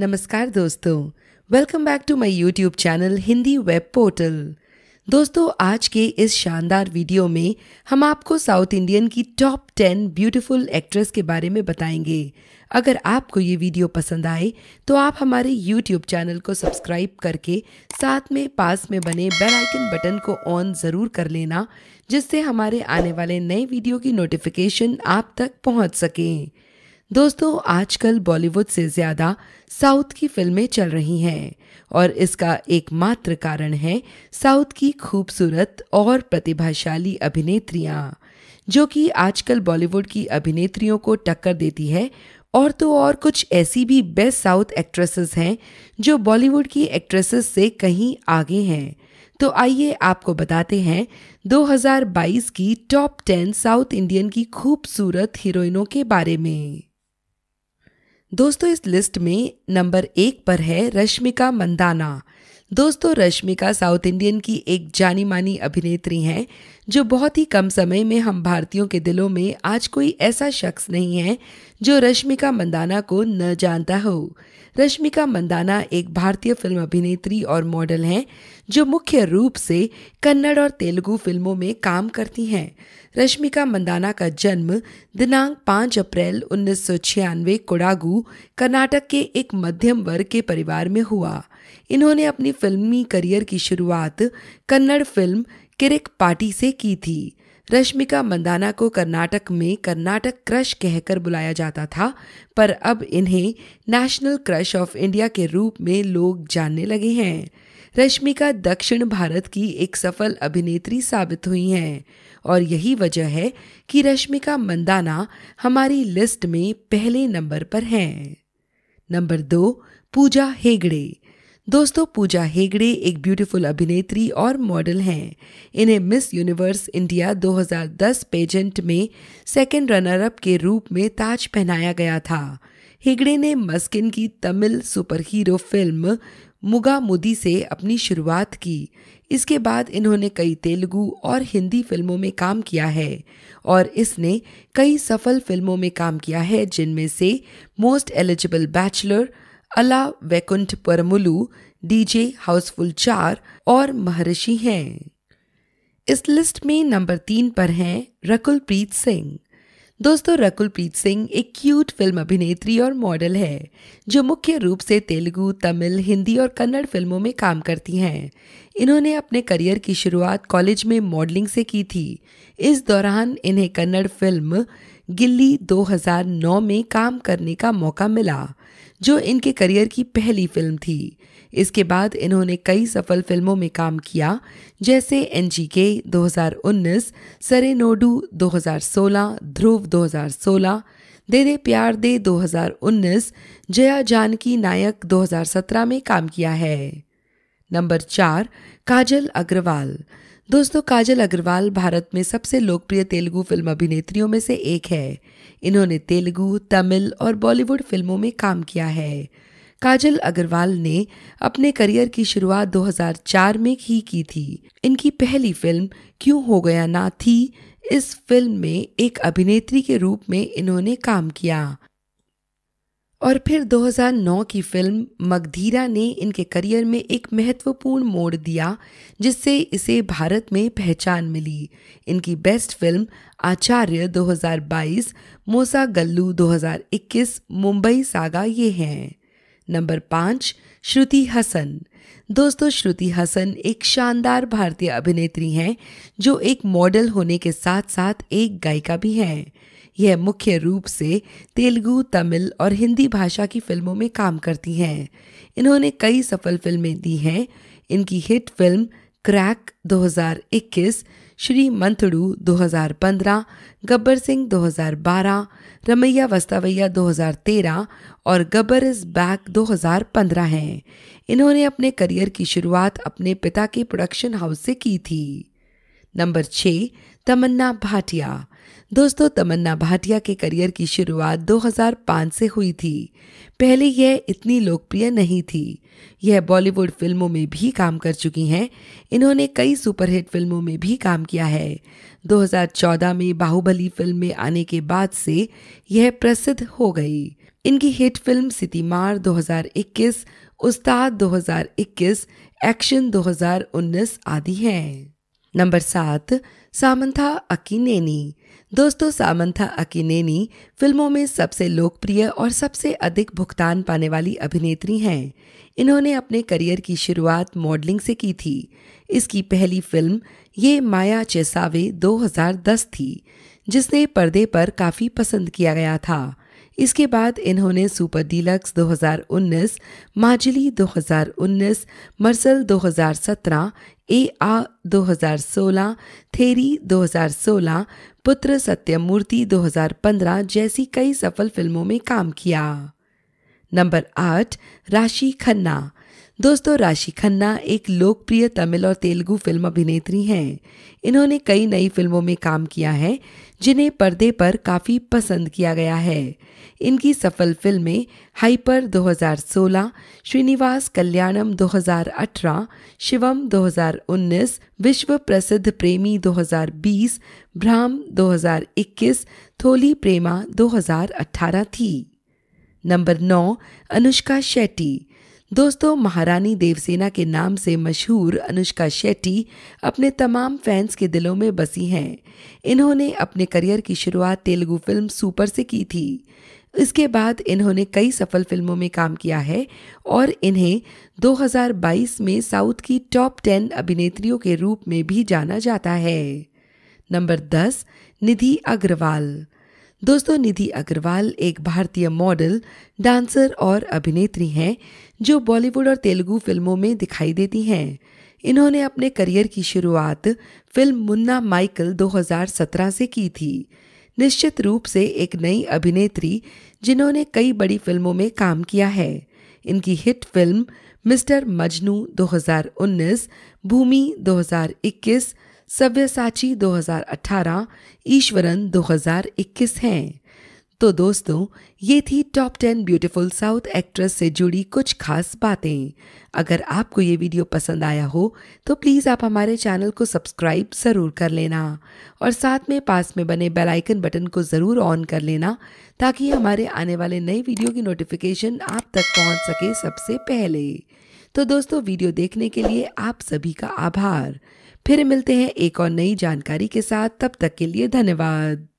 नमस्कार दोस्तों welcome back to my YouTube channel Hindi web portal दोस्तों आज के इस शानदार वीडियो में हम आपको साउथ इंडियन की टॉप टेन ब्यूटीफुल एक्ट्रेस के बारे में बताएंगे अगर आपको ये वीडियो पसंद आए तो आप हमारे यूट्यूब चैनल को सब्सक्राइब करके साथ में पास में बने बेल आइकन बटन को ऑन ज़रूर कर लेना जिससे हमारे आने वाले नए वीडियो की नोटिफिकेशन आप तक पहुंच सकें दोस्तों आजकल बॉलीवुड से ज्यादा साउथ की फिल्में चल रही हैं और इसका एकमात्र कारण है साउथ की खूबसूरत और प्रतिभाशाली अभिनेत्रियां जो कि आजकल बॉलीवुड की अभिनेत्रियों को टक्कर देती है और तो और कुछ ऐसी भी बेस्ट साउथ एक्ट्रेसेस हैं जो बॉलीवुड की एक्ट्रेसेस से कहीं आगे हैं तो आइए आपको बताते हैं 2022 की टॉप 10 साउथ इंडियन की खूबसूरत हीरोइनों के बारे में दोस्तों इस लिस्ट में नंबर एक पर है रश्मिका मंदाना दोस्तों रश्मिका साउथ इंडियन की एक जानी मानी अभिनेत्री हैं जो बहुत ही कम समय में हम भारतीयों के दिलों में आज कोई ऐसा शख्स नहीं है जो रश्मिका मंदाना को न जानता हो रश्मिका मंदाना एक भारतीय फिल्म अभिनेत्री और मॉडल हैं जो मुख्य रूप से कन्नड़ और तेलुगु फिल्मों में काम करती हैं रश्मिका मंदाना का जन्म दिनांक 5 अप्रैल उन्नीस कोडागू कर्नाटक के एक मध्यम वर्ग के परिवार में हुआ इन्होंने अपनी फिल्मी करियर की शुरुआत कन्नड़ फिल्म किरिक पार्टी से की थी रश्मिका मंदाना को कर्नाटक में कर्नाटक क्रश कहकर बुलाया जाता था पर अब इन्हें नेशनल क्रश ऑफ इंडिया के रूप में लोग जानने लगे हैं रश्मिका दक्षिण भारत की एक सफल अभिनेत्री साबित हुई हैं और यही वजह है कि रश्मिका मंदाना हमारी लिस्ट में पहले नंबर पर हैं नंबर दो पूजा हेगड़े दोस्तों पूजा हेगड़े एक ब्यूटीफुल अभिनेत्री और मॉडल हैं इन्हें मिस यूनिवर्स इंडिया 2010 पेजेंट में सेकेंड रनर अप के रूप में ताज पहनाया गया था हेगड़े ने मस्किन की Tamil super hero film Mugamoodi से अपनी शुरुआत की इसके बाद इन्होंने कई तेलुगु और हिंदी फिल्मों में काम किया है और इसने कई सफल फिल्मों में काम किया है जिनमें से मोस्ट एलिजिबल बैचलर अला वैकुंठ परमुलु डीजे हाउसफुल चार और महर्षि हैं इस लिस्ट में नंबर तीन पर हैं रकुलप्रीत सिंह दोस्तों प्रीत सिंह एक क्यूट फिल्म अभिनेत्री और मॉडल है जो मुख्य रूप से तेलुगु तमिल हिंदी और कन्नड़ फिल्मों में काम करती हैं इन्होंने अपने करियर की शुरुआत कॉलेज में मॉडलिंग से की थी इस दौरान इन्हें कन्नड़ फिल्म गिल्ली 2009 में काम करने का मौका मिला जो इनके करियर की पहली फिल्म थी इसके बाद इन्होंने कई सफल फिल्मों में काम किया जैसे एन जी के दो सरेनोडू 2016, ध्रुव 2016, दे दे प्यार दे 2019, जया जानकी नायक 2017 में काम किया है नंबर चार काजल अग्रवाल दोस्तों काजल अग्रवाल भारत में सबसे लोकप्रिय तेलुगु फिल्म अभिनेत्रियों में से एक है इन्होंने तेलुगु तमिल और बॉलीवुड फिल्मों में काम किया है काजल अग्रवाल ने अपने करियर की शुरुआत 2004 में ही की थी इनकी पहली फिल्म क्यों हो गया ना थी इस फिल्म में एक अभिनेत्री के रूप में इन्होंने काम किया और फिर 2009 की फिल्म मगधीरा ने इनके करियर में एक महत्वपूर्ण मोड़ दिया जिससे इसे भारत में पहचान मिली इनकी बेस्ट फिल्म आचार्य 2022, मोसा गल्लू 2021, मुंबई सागा ये हैं नंबर पाँच श्रुति हसन दोस्तों श्रुति हसन एक शानदार भारतीय अभिनेत्री हैं जो एक मॉडल होने के साथ साथ एक गायिका भी हैं यह मुख्य रूप से तेलुगु तमिल और हिंदी भाषा की फिल्मों में काम करती हैं इन्होंने कई सफल फिल्में दी हैं इनकी hit film crack 2021, Srimanthudu 2015, Gabbar Singh 2012, Ramayya Vasthavayya 2013 और गब्बर इज बैक 2015 हैं इन्होंने अपने करियर की शुरुआत अपने पिता के प्रोडक्शन हाउस से की थी नंबर छः तमन्ना भाटिया दोस्तों तमन्ना भाटिया के करियर की शुरुआत 2005 से हुई थी पहले यह इतनी लोकप्रिय नहीं थी यह बॉलीवुड फिल्मों में भी काम कर चुकी हैं इन्होंने कई सुपरहिट फिल्मों में भी काम किया है 2014 में बाहुबली फिल्म में आने के बाद से यह प्रसिद्ध हो गई इनकी हिट फिल्म सितिमार 2021 उस्ताद 2021 एक्शन 2019 आदि हैं नंबर सात सामंथा अकीनेनी दोस्तों सामंथा अकीनेनी फिल्मों में सबसे लोकप्रिय और सबसे अधिक भुगतान पाने वाली अभिनेत्री हैं इन्होंने अपने करियर की शुरुआत मॉडलिंग से की थी इसकी पहली फिल्म ये माया चेसावे 2010 थी जिसने पर्दे पर काफ़ी पसंद किया गया था इसके बाद इन्होंने सुपर डीलक्स 2019, माजली 2019, मर्सल 2017, ए आ 2016, थेरी 2016, पुत्र सत्यमूर्ति 2015 जैसी कई सफल फिल्मों में काम किया नंबर आठ राशि खन्ना दोस्तों राशि खन्ना एक लोकप्रिय तमिल और तेलुगु फिल्म अभिनेत्री हैं इन्होंने कई नई फिल्मों में काम किया है जिन्हें पर्दे पर काफ़ी पसंद किया गया है इनकी सफल फिल्में हाइपर 2016, श्रीनिवास कल्याणम 2018, शिवम 2019, विश्व प्रसिद्ध प्रेमी 2020, भ्राम 2021, थोली प्रेमा 2018 थी नंबर नौ अनुष्का शेट्टी दोस्तों महारानी देवसेना के नाम से मशहूर अनुष्का शेट्टी अपने तमाम फैंस के दिलों में बसी हैं इन्होंने अपने करियर की शुरुआत तेलुगु फिल्म सुपर से की थी इसके बाद इन्होंने कई सफल फिल्मों में काम किया है और इन्हें 2022 में साउथ की टॉप 10 अभिनेत्रियों के रूप में भी जाना जाता है नंबर दस निधि अग्रवाल दोस्तों निधि अग्रवाल एक भारतीय मॉडल डांसर और अभिनेत्री हैं जो बॉलीवुड और तेलुगु फिल्मों में दिखाई देती हैं इन्होंने अपने करियर की शुरुआत फिल्म मुन्ना माइकल 2017 से की थी निश्चित रूप से एक नई अभिनेत्री जिन्होंने कई बड़ी फिल्मों में काम किया है इनकी hit film mister Majnu 2019, Bhoomi 2021 सब्यसाची 2018 ईश्वरन 2021 हैं तो दोस्तों ये थी top ten beautiful south actress से जुड़ी कुछ खास बातें अगर आपको ये वीडियो पसंद आया हो तो प्लीज़ आप हमारे चैनल को सब्सक्राइब ज़रूर कर लेना और साथ में पास में बने बेल आइकन बटन को ज़रूर ऑन कर लेना ताकि हमारे आने वाले नए वीडियो की नोटिफिकेशन आप तक पहुंच सके सबसे पहले तो दोस्तों वीडियो देखने के लिए आप सभी का आभार फिर मिलते हैं एक और नई जानकारी के साथ तब तक के लिए धन्यवाद